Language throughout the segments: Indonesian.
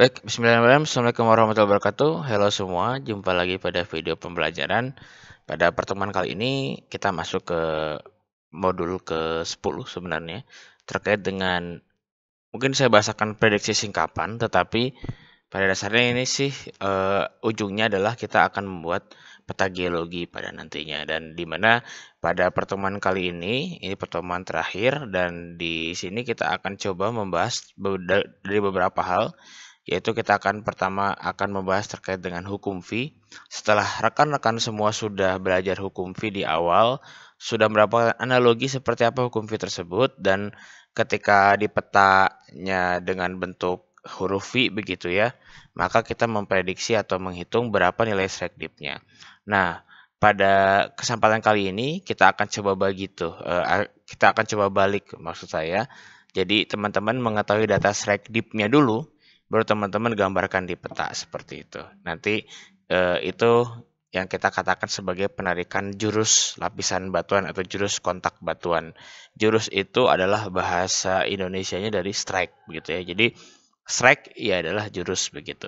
Baik, bismillahirrahmanirrahim. Assalamualaikum warahmatullahi wabarakatuh. Halo semua, jumpa lagi pada video pembelajaran. Pada pertemuan kali ini kita masuk ke modul ke-10 sebenarnya terkait dengan mungkin saya bahasakan prediksi singkapan, tetapi pada dasarnya ini sih uh, ujungnya adalah kita akan membuat peta geologi pada nantinya dan di mana pada pertemuan kali ini ini pertemuan terakhir dan di sini kita akan coba membahas dari beberapa hal yaitu kita akan pertama akan membahas terkait dengan hukum v. Setelah rekan-rekan semua sudah belajar hukum v di awal, sudah mendapatkan analogi seperti apa hukum v tersebut dan ketika di petanya dengan bentuk huruf v begitu ya, maka kita memprediksi atau menghitung berapa nilai strike dipnya. Nah, pada kesempatan kali ini kita akan coba bagi tuh, eh, kita akan coba balik maksud saya. Jadi teman-teman mengetahui data strike dipnya dulu, baru teman-teman gambarkan di peta seperti itu. Nanti eh, itu yang kita katakan sebagai penarikan jurus lapisan batuan atau jurus kontak batuan. Jurus itu adalah bahasa Indonesianya dari strike begitu ya. Jadi strike ya adalah jurus begitu.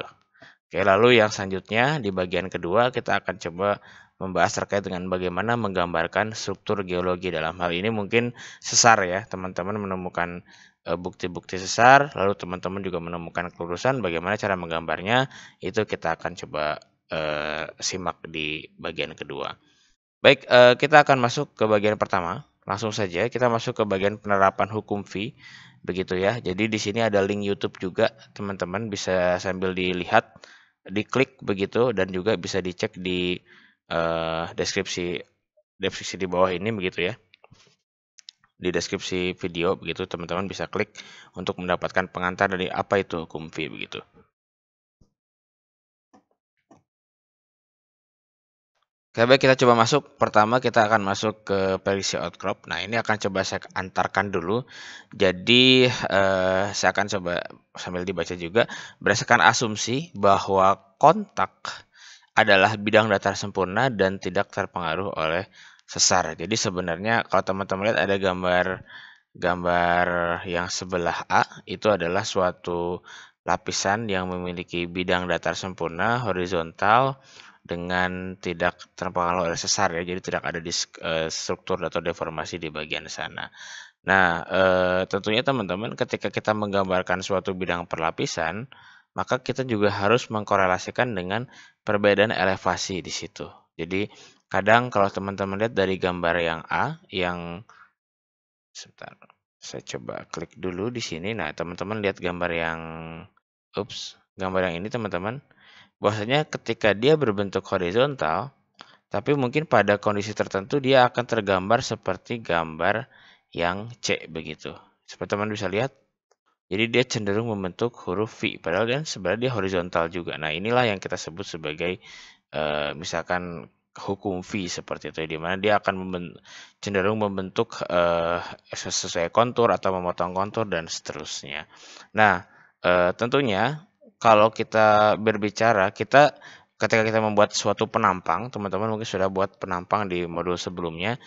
Oke, lalu yang selanjutnya di bagian kedua kita akan coba membahas terkait dengan bagaimana menggambarkan struktur geologi dalam hal ini mungkin sesar ya teman-teman menemukan Eh, bukti-bukti sesar, lalu teman-teman juga menemukan kelurusan bagaimana cara menggambarnya, itu kita akan coba eh, simak di bagian kedua. Baik, eh, kita akan masuk ke bagian pertama. Langsung saja kita masuk ke bagian penerapan hukum fee, begitu ya. Jadi di sini ada link YouTube juga, teman-teman bisa sambil dilihat, diklik begitu dan juga bisa dicek di eh, deskripsi deskripsi di bawah ini begitu ya di deskripsi video begitu teman-teman bisa klik untuk mendapatkan pengantar dari apa itu hukum begitu. Oke, baik kita coba masuk. Pertama kita akan masuk ke perisi outcrop. Nah, ini akan coba saya antarkan dulu. Jadi, eh, saya akan coba sambil dibaca juga berdasarkan asumsi bahwa kontak adalah bidang datar sempurna dan tidak terpengaruh oleh sesar. Jadi sebenarnya kalau teman-teman lihat ada gambar gambar yang sebelah A itu adalah suatu lapisan yang memiliki bidang datar sempurna horizontal dengan tidak terpengaruh oleh sesar ya jadi tidak ada di eh, struktur atau deformasi di bagian sana nah eh, tentunya teman-teman ketika kita menggambarkan suatu bidang perlapisan maka kita juga harus mengkorelasikan dengan perbedaan elevasi di situ jadi Kadang kalau teman-teman lihat dari gambar yang A, yang sebentar, saya coba klik dulu di sini. Nah, teman-teman lihat gambar yang, ups, gambar yang ini teman-teman. Bahwasanya ketika dia berbentuk horizontal, tapi mungkin pada kondisi tertentu dia akan tergambar seperti gambar yang C begitu. Seperti teman bisa lihat, jadi dia cenderung membentuk huruf V, padahal kan sebenarnya dia horizontal juga. Nah inilah yang kita sebut sebagai uh, misalkan hukum V seperti itu di mana dia akan memben, cenderung membentuk uh, sesuai kontur atau memotong kontur dan seterusnya. Nah, uh, tentunya kalau kita berbicara kita ketika kita membuat suatu penampang, teman-teman mungkin sudah buat penampang di modul sebelumnya,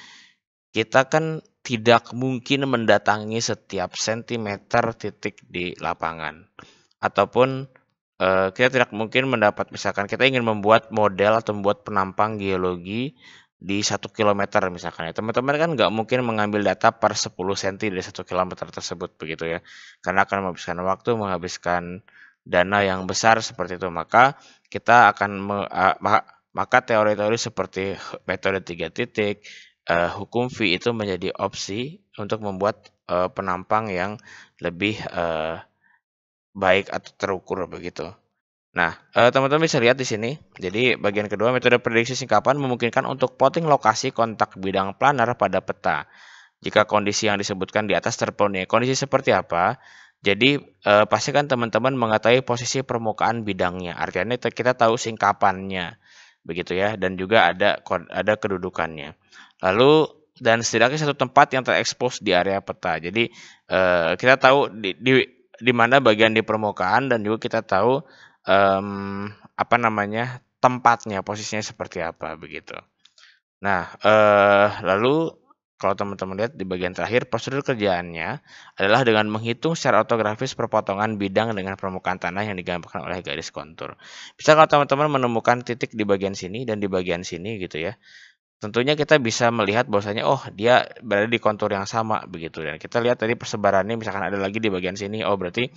kita kan tidak mungkin mendatangi setiap sentimeter titik di lapangan ataupun Eh, kita tidak mungkin mendapat misalkan kita ingin membuat model atau membuat penampang geologi di satu kilometer misalkan ya teman-teman kan nggak mungkin mengambil data per 10 cm dari satu kilometer tersebut begitu ya karena akan menghabiskan waktu menghabiskan dana yang besar seperti itu maka kita akan me, uh, maka teori-teori seperti metode tiga titik uh, hukum V itu menjadi opsi untuk membuat uh, penampang yang lebih uh, baik atau terukur begitu. Nah, eh, teman-teman bisa lihat di sini. Jadi, bagian kedua metode prediksi singkapan memungkinkan untuk plotting lokasi kontak bidang planar pada peta. Jika kondisi yang disebutkan di atas terpenuhi, kondisi seperti apa? Jadi, eh, pastikan teman-teman mengetahui posisi permukaan bidangnya. Artinya kita tahu singkapannya. Begitu ya, dan juga ada ada kedudukannya. Lalu dan setidaknya satu tempat yang terekspos di area peta. Jadi, eh, kita tahu di, di di mana bagian di permukaan dan juga kita tahu um, apa namanya tempatnya posisinya seperti apa begitu. Nah uh, lalu kalau teman-teman lihat di bagian terakhir prosedur kerjaannya adalah dengan menghitung secara ortografis perpotongan bidang dengan permukaan tanah yang digambarkan oleh garis kontur. Bisa kalau teman-teman menemukan titik di bagian sini dan di bagian sini gitu ya tentunya kita bisa melihat bahwasanya oh dia berada di kontur yang sama begitu dan kita lihat tadi persebarannya misalkan ada lagi di bagian sini oh berarti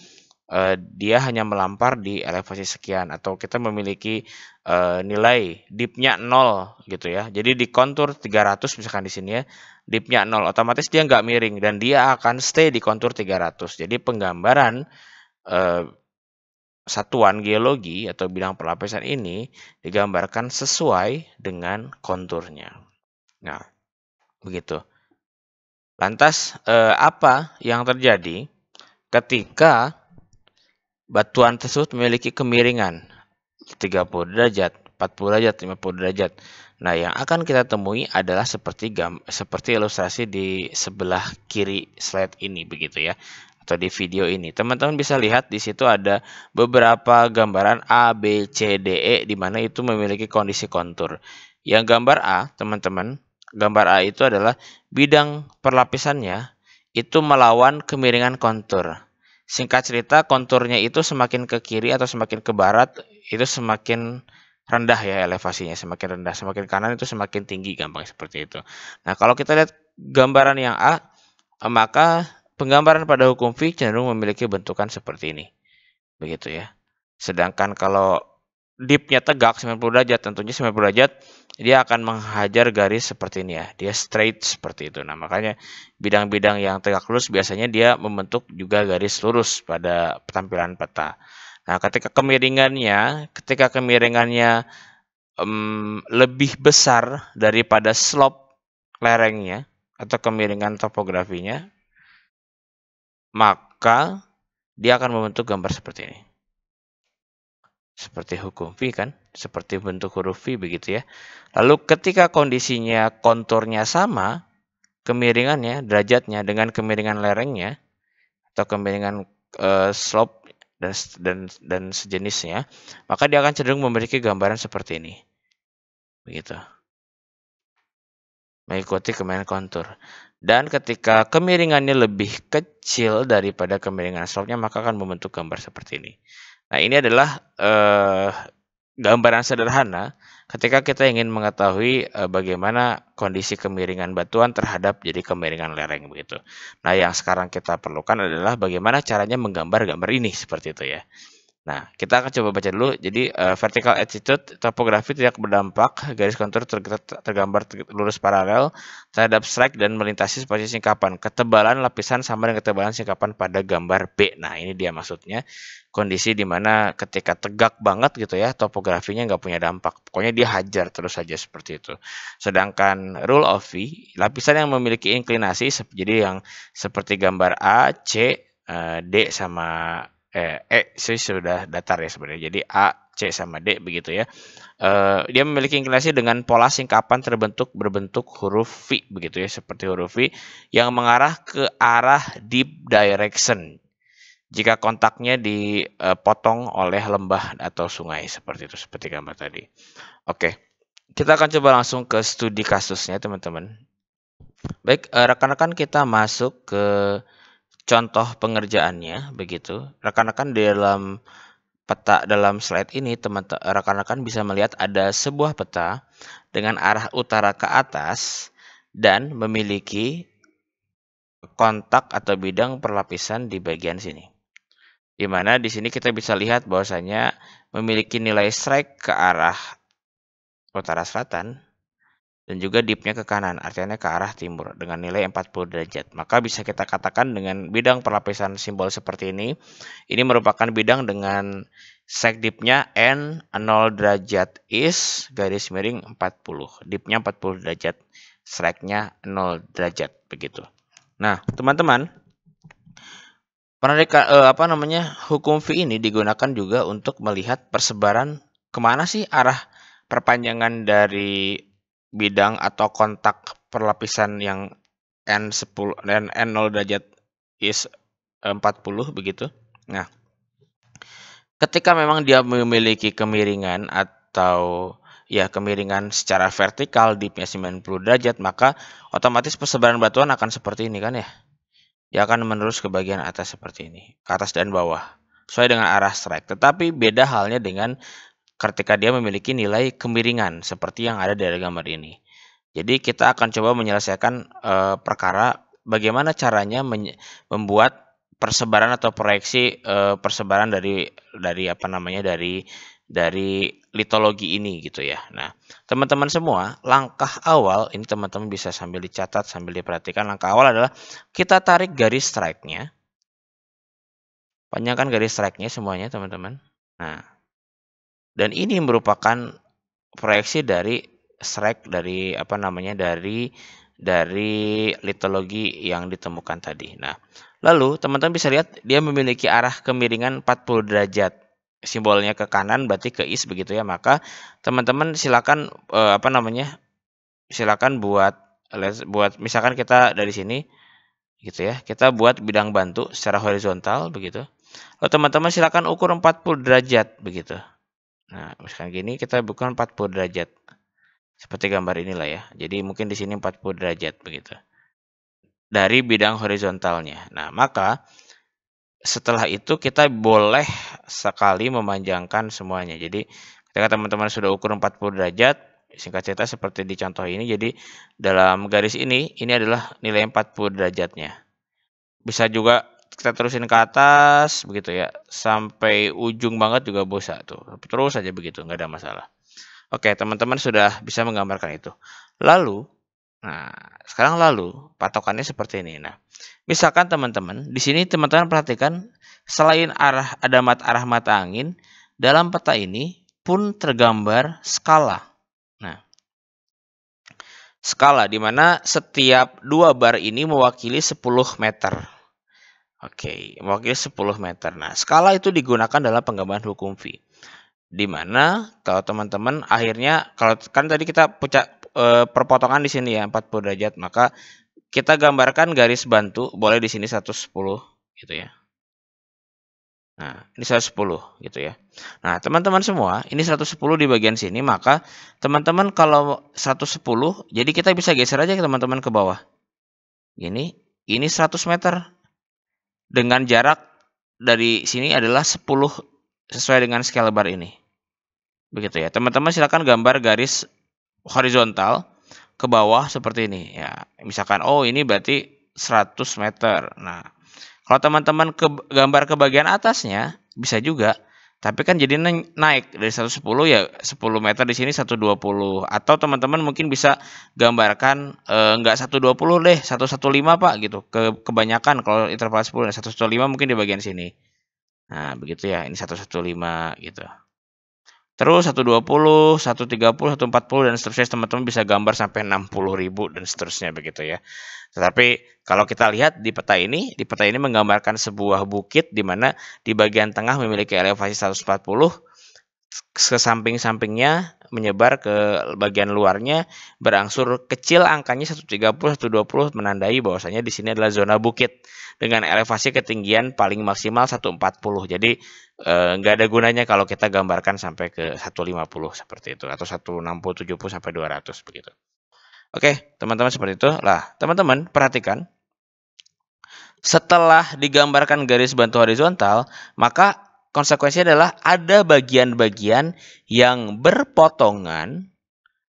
uh, dia hanya melampar di elevasi sekian atau kita memiliki uh, nilai dipnya nol gitu ya jadi di kontur 300 misalkan di sini ya dipnya nol otomatis dia nggak miring dan dia akan stay di kontur 300 jadi penggambaran uh, satuan geologi atau bidang pelapisan ini digambarkan sesuai dengan konturnya. Nah, begitu. Lantas eh, apa yang terjadi ketika batuan tersebut memiliki kemiringan 30 derajat, 40 derajat, 50 derajat. Nah, yang akan kita temui adalah seperti gam, seperti ilustrasi di sebelah kiri slide ini begitu ya atau di video ini. Teman-teman bisa lihat di situ ada beberapa gambaran A, B, C, D, E di mana itu memiliki kondisi kontur. Yang gambar A, teman-teman, gambar A itu adalah bidang perlapisannya itu melawan kemiringan kontur. Singkat cerita, konturnya itu semakin ke kiri atau semakin ke barat itu semakin rendah ya elevasinya semakin rendah semakin kanan itu semakin tinggi gampang seperti itu nah kalau kita lihat gambaran yang A maka Penggambaran pada hukum fi cenderung memiliki bentukan seperti ini. Begitu ya. Sedangkan kalau dipnya tegak 90 derajat, tentunya 90 derajat dia akan menghajar garis seperti ini ya. Dia straight seperti itu. Nah, makanya bidang-bidang yang tegak lurus biasanya dia membentuk juga garis lurus pada tampilan peta. Nah, ketika kemiringannya, ketika kemiringannya um, lebih besar daripada slope lerengnya atau kemiringan topografinya, maka dia akan membentuk gambar seperti ini. Seperti hukum V kan, seperti bentuk huruf V begitu ya. Lalu ketika kondisinya konturnya sama, kemiringannya, derajatnya dengan kemiringan lerengnya atau kemiringan uh, slope dan dan dan sejenisnya, maka dia akan cenderung memiliki gambaran seperti ini. Begitu mengikuti kemiringan kontur. Dan ketika kemiringannya lebih kecil daripada kemiringan slope-nya, maka akan membentuk gambar seperti ini. Nah, ini adalah eh, gambaran sederhana ketika kita ingin mengetahui eh, bagaimana kondisi kemiringan batuan terhadap jadi kemiringan lereng begitu. Nah, yang sekarang kita perlukan adalah bagaimana caranya menggambar gambar ini seperti itu ya. Nah, kita akan coba baca dulu. Jadi, uh, vertical attitude topografi tidak berdampak, garis kontur ter tergambar lurus paralel terhadap strike dan melintasi spasi singkapan. Ketebalan lapisan sama dengan ketebalan singkapan pada gambar B. Nah, ini dia maksudnya kondisi di mana ketika tegak banget gitu ya, topografinya nggak punya dampak. Pokoknya dia hajar terus saja seperti itu. Sedangkan rule of V, lapisan yang memiliki inklinasi, jadi yang seperti gambar A, C, eh, D sama eh, eh saya sudah datar ya sebenarnya. Jadi A, C sama D begitu ya. Eh, dia memiliki inklinasi dengan pola singkapan terbentuk berbentuk huruf V begitu ya, seperti huruf V yang mengarah ke arah deep direction. Jika kontaknya dipotong eh, oleh lembah atau sungai seperti itu seperti gambar tadi. Oke. Kita akan coba langsung ke studi kasusnya teman-teman. Baik, eh, rekan-rekan kita masuk ke contoh pengerjaannya begitu. Rekan-rekan di dalam peta dalam slide ini teman rekan-rekan bisa melihat ada sebuah peta dengan arah utara ke atas dan memiliki kontak atau bidang perlapisan di bagian sini. Di mana di sini kita bisa lihat bahwasanya memiliki nilai strike ke arah utara selatan dan juga dipnya ke kanan, artinya ke arah timur dengan nilai 40 derajat. Maka bisa kita katakan dengan bidang perlapisan simbol seperti ini, ini merupakan bidang dengan sek dipnya n 0 derajat is garis miring 40. Dipnya 40 derajat, secnya 0 derajat begitu. Nah, teman-teman, penarikan eh, apa namanya? hukum v ini digunakan juga untuk melihat persebaran kemana sih arah perpanjangan dari bidang atau kontak perlapisan yang N10 dan N0 derajat is 40 eh, begitu. Nah, ketika memang dia memiliki kemiringan atau ya kemiringan secara vertikal di 90 derajat, maka otomatis persebaran batuan akan seperti ini kan ya. Dia akan menerus ke bagian atas seperti ini, ke atas dan bawah sesuai dengan arah strike. Tetapi beda halnya dengan ketika dia memiliki nilai kemiringan seperti yang ada dari gambar ini. Jadi kita akan coba menyelesaikan e, perkara bagaimana caranya membuat persebaran atau proyeksi e, persebaran dari dari apa namanya dari dari litologi ini gitu ya. Nah, teman-teman semua, langkah awal ini teman-teman bisa sambil dicatat, sambil diperhatikan. Langkah awal adalah kita tarik garis strike-nya. Panjangkan garis strike-nya semuanya, teman-teman. Nah, dan ini merupakan proyeksi dari strike dari apa namanya dari dari litologi yang ditemukan tadi. Nah, lalu teman-teman bisa lihat dia memiliki arah kemiringan 40 derajat. Simbolnya ke kanan berarti ke is begitu ya. Maka teman-teman silakan eh, apa namanya? silakan buat buat misalkan kita dari sini gitu ya. Kita buat bidang bantu secara horizontal begitu. Lalu teman-teman silakan ukur 40 derajat begitu. Nah, misalkan gini kita buka 40 derajat. Seperti gambar inilah ya. Jadi mungkin di sini 40 derajat begitu. Dari bidang horizontalnya. Nah, maka setelah itu kita boleh sekali memanjangkan semuanya. Jadi ketika teman-teman sudah ukur 40 derajat, singkat cerita seperti di contoh ini. Jadi dalam garis ini, ini adalah nilai 40 derajatnya. Bisa juga kita terusin ke atas begitu ya sampai ujung banget juga bosa tuh terus aja begitu nggak ada masalah oke teman-teman sudah bisa menggambarkan itu lalu nah sekarang lalu patokannya seperti ini nah misalkan teman-teman di sini teman-teman perhatikan selain arah ada mat arah mata angin dalam peta ini pun tergambar skala nah skala di mana setiap dua bar ini mewakili 10 meter Oke, okay, sepuluh 10 meter. Nah, skala itu digunakan dalam penggambaran hukum V. dimana kalau teman-teman akhirnya kalau kan tadi kita pucat e, perpotongan di sini ya 40 derajat, maka kita gambarkan garis bantu boleh di sini 110 gitu ya. Nah, ini 110 gitu ya. Nah, teman-teman semua, ini 110 di bagian sini, maka teman-teman kalau 110, jadi kita bisa geser aja teman-teman ke bawah. Gini, ini 100 meter dengan jarak dari sini adalah 10 sesuai dengan scale bar ini. Begitu ya. Teman-teman silakan gambar garis horizontal ke bawah seperti ini ya. Misalkan oh ini berarti 100 meter. Nah, kalau teman-teman ke gambar ke bagian atasnya bisa juga tapi kan jadi naik dari 110 ya 10 meter di sini 120 atau teman-teman mungkin bisa gambarkan enggak eh, 120 deh 115 Pak gitu. Ke kebanyakan kalau interval 10 115 nah, mungkin di bagian sini. Nah, begitu ya. Ini 115 gitu. Terus 120, 130, 140 dan seterusnya teman-teman bisa gambar sampai 60 ribu dan seterusnya begitu ya. Tetapi kalau kita lihat di peta ini, di peta ini menggambarkan sebuah bukit di mana di bagian tengah memiliki elevasi 140, ke samping-sampingnya menyebar ke bagian luarnya berangsur kecil angkanya 130 120 menandai bahwasanya di sini adalah zona bukit dengan elevasi ketinggian paling maksimal 140. Jadi eh, nggak e, ada gunanya kalau kita gambarkan sampai ke 150 seperti itu atau 160 70 sampai 200 begitu. Oke, teman-teman seperti itu. Lah, teman-teman perhatikan setelah digambarkan garis bantu horizontal, maka konsekuensinya adalah ada bagian-bagian yang berpotongan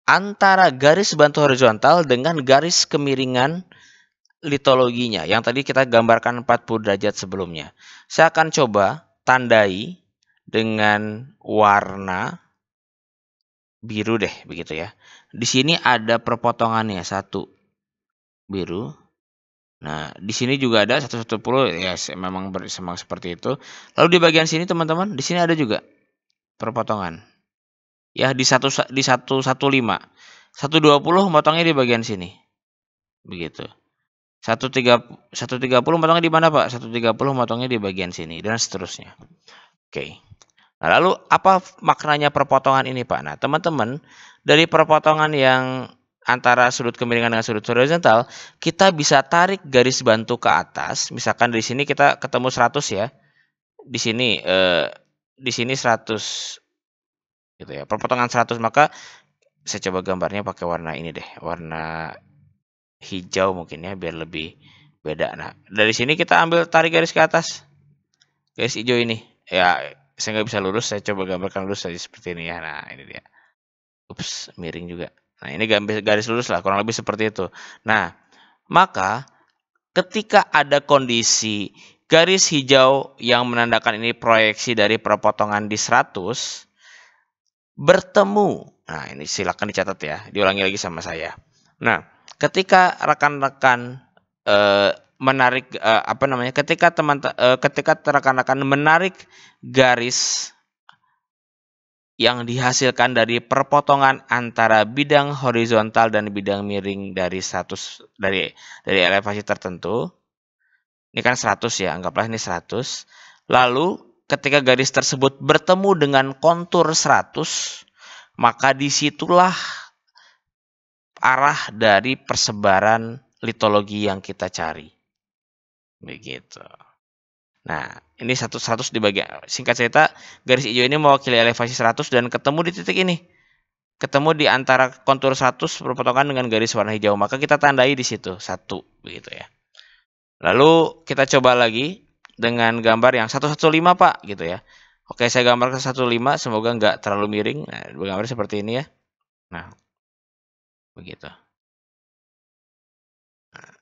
antara garis bantu horizontal dengan garis kemiringan litologinya yang tadi kita gambarkan 40 derajat sebelumnya. Saya akan coba tandai dengan warna biru deh begitu ya. Di sini ada perpotongannya satu biru, Nah, di sini juga ada 110 ya memang semang seperti itu. Lalu di bagian sini teman-teman, di sini ada juga perpotongan. Ya, di 1 di 115. 120 motongnya di bagian sini. Begitu. 130 130 motongnya di mana, Pak? 130 motongnya di bagian sini dan seterusnya. Oke. Nah, lalu apa maknanya perpotongan ini, Pak? Nah, teman-teman, dari perpotongan yang antara sudut kemiringan dengan sudut horizontal, kita bisa tarik garis bantu ke atas. Misalkan dari sini kita ketemu 100 ya. Di sini eh, di sini 100 gitu ya. Perpotongan 100 maka saya coba gambarnya pakai warna ini deh, warna hijau mungkin ya biar lebih beda. Nah, dari sini kita ambil tarik garis ke atas. Garis hijau ini. Ya, saya nggak bisa lurus, saya coba gambarkan lurus saja seperti ini ya. Nah, ini dia. Ups, miring juga. Nah, ini garis, garis lurus lah, kurang lebih seperti itu. Nah, maka ketika ada kondisi garis hijau yang menandakan ini proyeksi dari perpotongan di 100 bertemu. Nah, ini silakan dicatat ya, diulangi lagi sama saya. Nah, ketika rekan-rekan e, menarik e, apa namanya? ketika teman e, ketika rekan-rekan menarik garis yang dihasilkan dari perpotongan antara bidang horizontal dan bidang miring dari status dari dari elevasi tertentu. Ini kan 100 ya, anggaplah ini 100. Lalu ketika garis tersebut bertemu dengan kontur 100, maka disitulah arah dari persebaran litologi yang kita cari. Begitu. Nah, ini 100 100 bagian singkat cerita garis hijau ini mewakili elevasi 100 dan ketemu di titik ini ketemu di antara kontur 100 perpotongan dengan garis warna hijau maka kita tandai di situ satu begitu ya lalu kita coba lagi dengan gambar yang 115 pak gitu ya oke saya gambar ke 115 semoga nggak terlalu miring nah, gambar seperti ini ya nah begitu nah,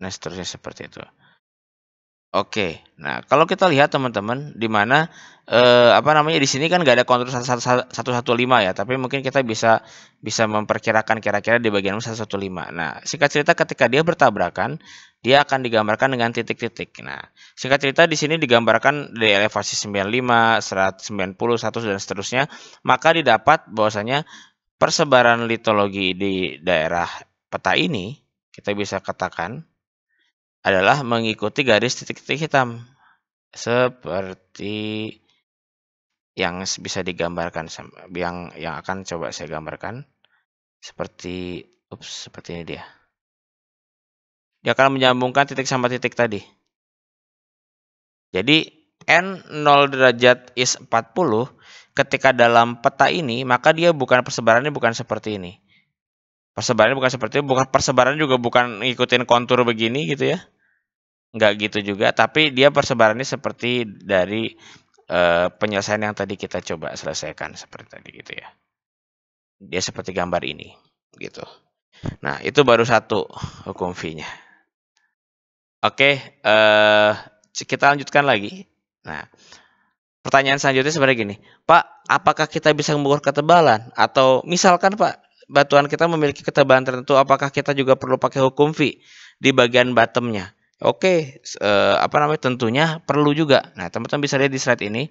nah seterusnya seperti itu Oke, nah kalau kita lihat teman-teman, di mana eh, apa namanya di sini kan nggak ada satu 115 ya, tapi mungkin kita bisa bisa memperkirakan kira-kira di bagian 115. Nah, singkat cerita ketika dia bertabrakan, dia akan digambarkan dengan titik-titik. Nah, singkat cerita di sini digambarkan dari elevasi 95, 190, 100 dan seterusnya, maka didapat bahwasanya persebaran litologi di daerah peta ini kita bisa katakan adalah mengikuti garis titik-titik hitam seperti yang bisa digambarkan yang yang akan coba saya gambarkan seperti ups seperti ini dia dia akan menyambungkan titik sama titik tadi jadi N 0 derajat is 40 ketika dalam peta ini maka dia bukan persebarannya bukan seperti ini Persebarannya bukan seperti itu, bukan persebaran juga bukan ngikutin kontur begini gitu ya. Nggak gitu juga, tapi dia persebarannya seperti dari eh, penyelesaian yang tadi kita coba selesaikan seperti tadi gitu ya. Dia seperti gambar ini gitu. Nah, itu baru satu hukum V-nya. Oke, eh, kita lanjutkan lagi. Nah, pertanyaan selanjutnya sebenarnya gini, Pak, apakah kita bisa mengukur ketebalan? Atau misalkan Pak, batuan kita memiliki ketebalan tertentu, apakah kita juga perlu pakai hukum V di bagian bottomnya? Oke, eh, apa namanya? Tentunya perlu juga. Nah, teman-teman bisa lihat di slide ini.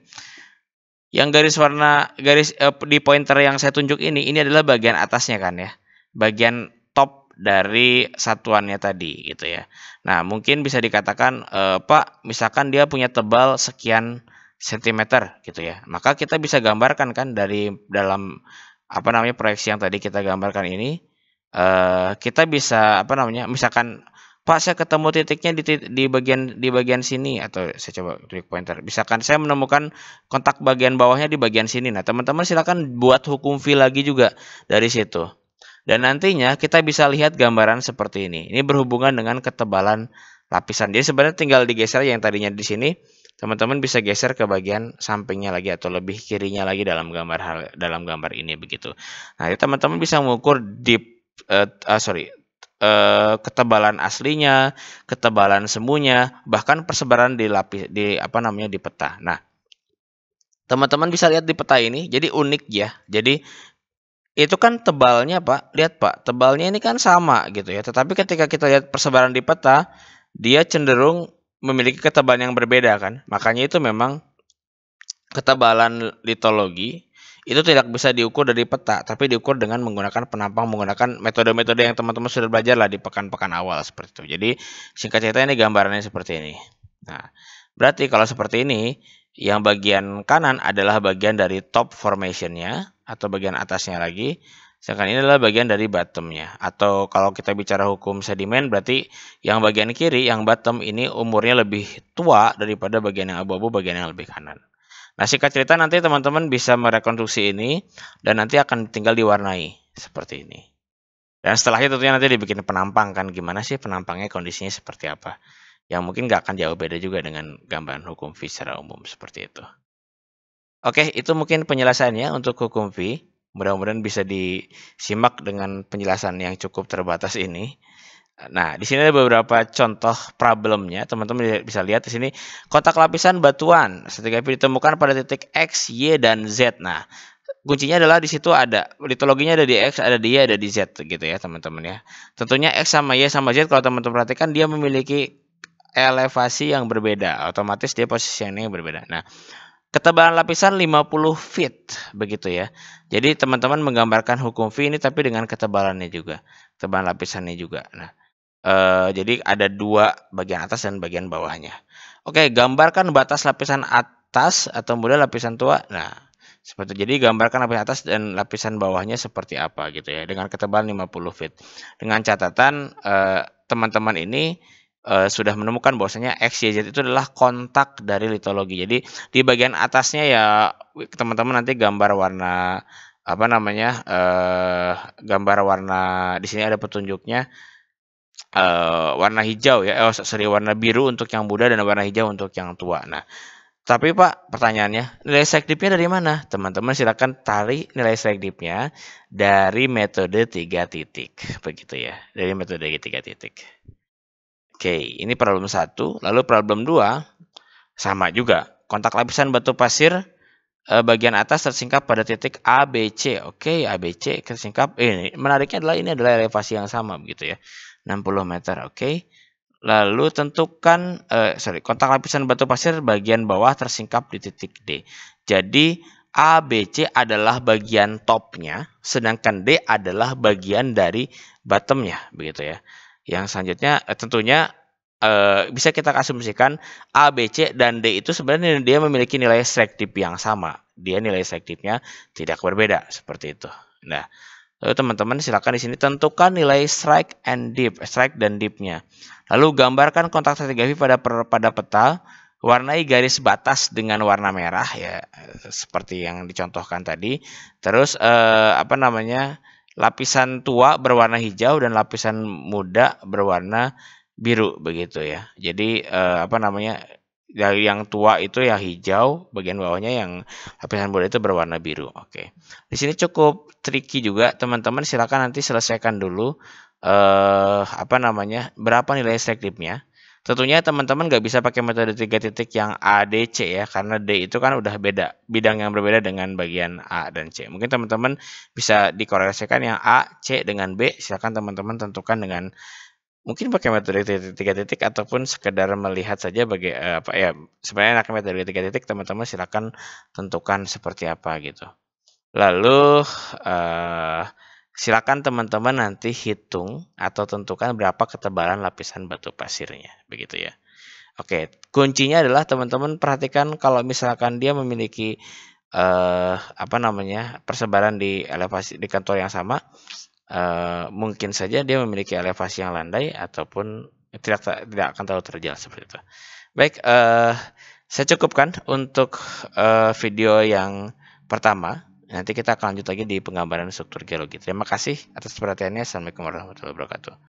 Yang garis warna garis eh, di pointer yang saya tunjuk ini, ini adalah bagian atasnya kan ya, bagian top dari satuannya tadi gitu ya. Nah, mungkin bisa dikatakan eh, Pak, misalkan dia punya tebal sekian sentimeter gitu ya. Maka kita bisa gambarkan kan dari dalam apa namanya proyeksi yang tadi kita gambarkan ini uh, kita bisa apa namanya misalkan Pak saya ketemu titiknya di, di bagian di bagian sini atau saya coba klik pointer. Misalkan saya menemukan kontak bagian bawahnya di bagian sini. Nah, teman-teman silakan buat hukum V lagi juga dari situ. Dan nantinya kita bisa lihat gambaran seperti ini. Ini berhubungan dengan ketebalan lapisan. Jadi sebenarnya tinggal digeser yang tadinya di sini teman-teman bisa geser ke bagian sampingnya lagi atau lebih kirinya lagi dalam gambar dalam gambar ini begitu. Nah, teman-teman bisa mengukur deep uh, uh, sorry eh, ketebalan aslinya, ketebalan semuanya bahkan persebaran di lapis di apa namanya di peta. Nah, teman-teman bisa lihat di peta ini, jadi unik ya. Jadi itu kan tebalnya Pak, lihat Pak, tebalnya ini kan sama gitu ya. Tetapi ketika kita lihat persebaran di peta, dia cenderung memiliki ketebalan yang berbeda kan. Makanya itu memang ketebalan litologi itu tidak bisa diukur dari peta, tapi diukur dengan menggunakan penampang menggunakan metode-metode yang teman-teman sudah belajar lah di pekan-pekan awal seperti itu. Jadi singkat cerita ini gambarannya seperti ini. Nah, berarti kalau seperti ini, yang bagian kanan adalah bagian dari top formationnya atau bagian atasnya lagi. Sedangkan ini adalah bagian dari bottomnya. Atau kalau kita bicara hukum sedimen berarti yang bagian kiri, yang bottom ini umurnya lebih tua daripada bagian yang abu-abu, bagian yang lebih kanan. Nah singkat cerita nanti teman-teman bisa merekonstruksi ini dan nanti akan tinggal diwarnai seperti ini. Dan setelahnya tentunya nanti dibikin penampang kan gimana sih penampangnya kondisinya seperti apa. Yang mungkin nggak akan jauh beda juga dengan gambaran hukum V secara umum seperti itu. Oke, itu mungkin penjelasannya untuk hukum V. Mudah-mudahan bisa disimak dengan penjelasan yang cukup terbatas ini. Nah, di sini ada beberapa contoh problemnya. Teman-teman bisa lihat di sini kotak lapisan batuan setiap ditemukan pada titik X, Y, dan Z. Nah, kuncinya adalah di situ ada litologinya ada di X, ada di Y, ada di Z gitu ya, teman-teman ya. Tentunya X sama Y sama Z kalau teman-teman perhatikan dia memiliki elevasi yang berbeda, otomatis dia posisinya berbeda. Nah, Ketebalan lapisan 50 feet begitu ya. Jadi teman-teman menggambarkan hukum V ini tapi dengan ketebalannya juga, ketebalan lapisannya juga. Nah, e, jadi ada dua bagian atas dan bagian bawahnya. Oke, gambarkan batas lapisan atas atau mudah lapisan tua. Nah, seperti jadi gambarkan lapisan atas dan lapisan bawahnya seperti apa gitu ya dengan ketebalan 50 feet. Dengan catatan eh, teman-teman ini uh, sudah menemukan bahwasanya XYZ itu adalah kontak dari litologi. Jadi di bagian atasnya ya teman-teman nanti gambar warna apa namanya uh, gambar warna di sini ada petunjuknya uh, warna hijau ya, oh seri warna biru untuk yang muda dan warna hijau untuk yang tua. Nah tapi Pak, pertanyaannya, nilai selektifnya dari mana? Teman-teman silakan tarik nilai selektifnya dari metode tiga titik, begitu ya, dari metode tiga titik. Oke, ini problem satu. Lalu problem dua sama juga. Kontak lapisan batu pasir eh, bagian atas tersingkap pada titik ABC. Oke, ABC tersingkap. Eh, ini menariknya adalah ini adalah elevasi yang sama begitu ya. 60 meter. Oke. Lalu tentukan eh, sorry, kontak lapisan batu pasir bagian bawah tersingkap di titik D. Jadi ABC adalah bagian topnya, sedangkan D adalah bagian dari bottomnya, begitu ya. Yang selanjutnya eh, tentunya eh, bisa kita asumsikan A, B, C, dan D itu sebenarnya dia memiliki nilai selektif yang sama. Dia nilai selektifnya tidak berbeda seperti itu. Nah, lalu teman-teman silakan di sini tentukan nilai strike and dip, eh, strike dan dipnya. Lalu gambarkan kontak strategi pada per, pada peta, warnai garis batas dengan warna merah ya seperti yang dicontohkan tadi. Terus eh, apa namanya? lapisan tua berwarna hijau dan lapisan muda berwarna biru begitu ya. Jadi eh, apa namanya dari ya, yang tua itu ya hijau, bagian bawahnya yang lapisan muda itu berwarna biru. Oke, di sini cukup tricky juga teman-teman. Silakan nanti selesaikan dulu eh, apa namanya berapa nilai selektifnya. Tentunya teman-teman nggak bisa pakai metode tiga titik yang A, D, C ya, karena D itu kan udah beda, bidang yang berbeda dengan bagian A dan C. Mungkin teman-teman bisa dikorelasikan yang A, C dengan B, silahkan teman-teman tentukan dengan mungkin pakai metode tiga titik ataupun sekedar melihat saja bagi eh, apa ya sebenarnya enaknya metode tiga titik teman-teman silakan tentukan seperti apa gitu lalu eh, Silakan teman-teman nanti hitung atau tentukan berapa ketebalan lapisan batu pasirnya, begitu ya. Oke, kuncinya adalah teman-teman perhatikan kalau misalkan dia memiliki eh, apa namanya persebaran di elevasi di kantor yang sama, eh, mungkin saja dia memiliki elevasi yang landai ataupun tidak tidak akan terlalu terjal seperti itu. Baik, eh, saya cukupkan untuk eh, video yang pertama Nanti kita akan lanjut lagi di penggambaran struktur geologi. Terima kasih atas perhatiannya. Assalamualaikum warahmatullahi wabarakatuh.